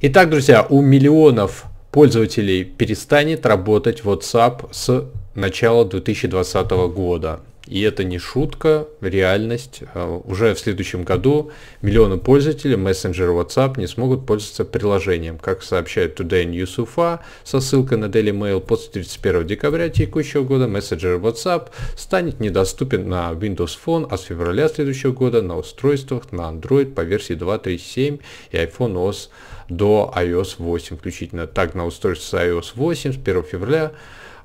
Итак, друзья, у миллионов пользователей перестанет работать WhatsApp с начала 2020 года. И это не шутка, реальность. Э, уже в следующем году миллионы пользователей мессенджера WhatsApp не смогут пользоваться приложением. Как сообщает Today News UFA со ссылкой на Daily Mail, после 31 декабря текущего года мессенджер WhatsApp станет недоступен на Windows Phone, а с февраля следующего года на устройствах на Android по версии 2.3.7 и iPhone OS до iOS 8 включительно. Так, на устройстве с iOS 8 с 1 февраля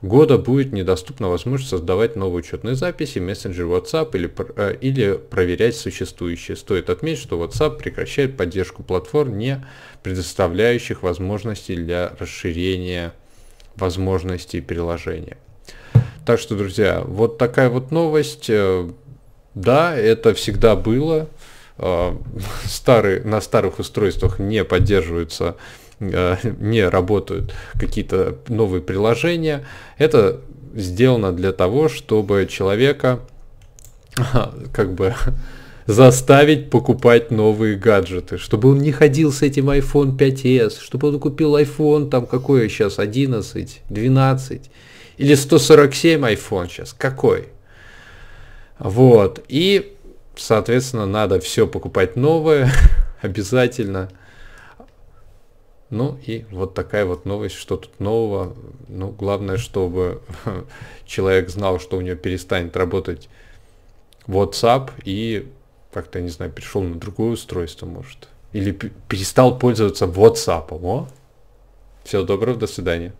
года будет недоступна возможность создавать новые учетные записи, мессенджер WhatsApp или, э, или проверять существующие. Стоит отметить, что WhatsApp прекращает поддержку платформ, не предоставляющих возможностей для расширения возможностей приложения. Так что, друзья, вот такая вот новость. Э, да, это всегда было. Э, старые, на старых устройствах не поддерживаются Э, не работают какие-то новые приложения. Это сделано для того, чтобы человека как бы заставить покупать новые гаджеты, чтобы он не ходил с этим iPhone 5s, чтобы он купил iPhone там какой сейчас 11, 12 или 147 iPhone сейчас, какой? Вот, и, соответственно, надо все покупать новое обязательно – ну и вот такая вот новость, что тут нового. Ну, главное, чтобы человек знал, что у него перестанет работать WhatsApp и как-то, не знаю, перешел на другое устройство, может. Или перестал пользоваться WhatsApp. О! Всего доброго, до свидания.